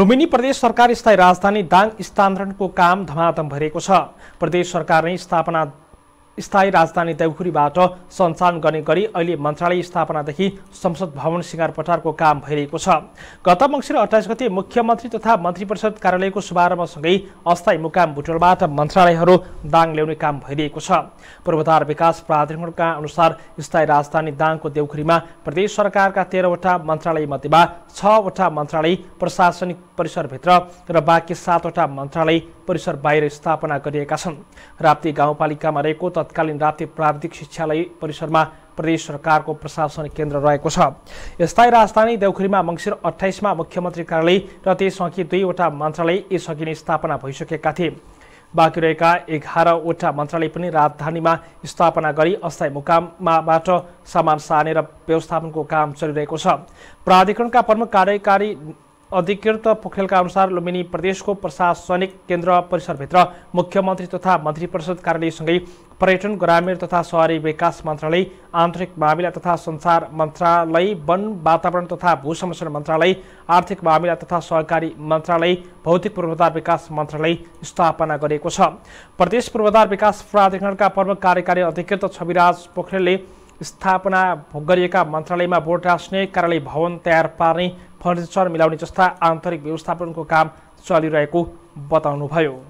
लुम्बिनी प्रदेश सरकार स्थायी राजधानी दाङ स्थानान्तरणको काम धमाधम भरेको छ प्रदेश सरकार नै स्थापना स्थायी राजधानी देउखुरीबाट सञ्चालन गर्ने गरी अहिले मन्त्रालय स्थापनादेखि संसद भवन सिँगार पठारको काम भइरहेको छ गत मङ्सिर अठाइस गते मुख्यमन्त्री तथा मन्त्री परिषद कार्यालयको शुभारम्भसँगै अस्थायी मुकाम भुटोलबाट मन्त्रालयहरू दाङ ल्याउने काम भइरहेको छ पूर्वाधार विकास प्राधिकरणका अनुसार स्थायी राजधानी दाङको देउखुरीमा प्रदेश सरकारका तेह्रवटा मन्त्रालय मध्येमा छवटा मन्त्रालय प्रशासनिक परिसरभित्र र बाँकी सातवटा मन्त्रालय परिसर बाहिर स्थापना गरिएका छन् राप्ती गाउँपालिकामा रहेको तत्कालीन राप्ती प्राविधिक शिक्षालय परिसरमा प्रदेश सरकारको प्रशासनिक केन्द्र रहेको छ स्थायी राजधानी देउखुरीमा मङ्सिर अठाइसमा मुख्यमन्त्री कार्यालय र त्यसअघि दुईवटा मन्त्रालय यसअघि नै स्थापना भइसकेका थिए बाँकी रहेका एघारवटा मन्त्रालय पनि राजधानीमा स्थापना गरी अस्थायी मुकाममाबाट सामान सार्ने र व्यवस्थापनको काम चलिरहेको छ प्राधिकरणका प्रमुख कार्यकारी अधिकृत पोखरेलका अनुसार लुम्बिनी प्रदेशको प्रशासनिक केन्द्र परिसरभित्र मुख्यमन्त्री तथा मन्त्री परिषद कार्यालयसँगै पर्यटन ग्रामीण तथा सहरी विकास मन्त्रालय आन्तरिक मामिला तथा संसार मन्त्रालय वन वातावरण तथा भू संरक्षण मन्त्रालय आर्थिक मामिला तथा सहकारी मन्त्रालय भौतिक पूर्वाधार विकास मन्त्रालय स्थापना गरेको छ प्रदेश पूर्वाधार विकास प्राधिकरणका प्रमुख कार्यकारी अधिकृत छविराज पोखरेलले स्थापना गरिएका मन्त्रालयमा बोर्ड राख्ने कार्यालय भवन तयार पार्ने फर्निचर मिलाउने जस्ता आन्तरिक व्यवस्थापनको काम चलिरहेको बताउनुभयो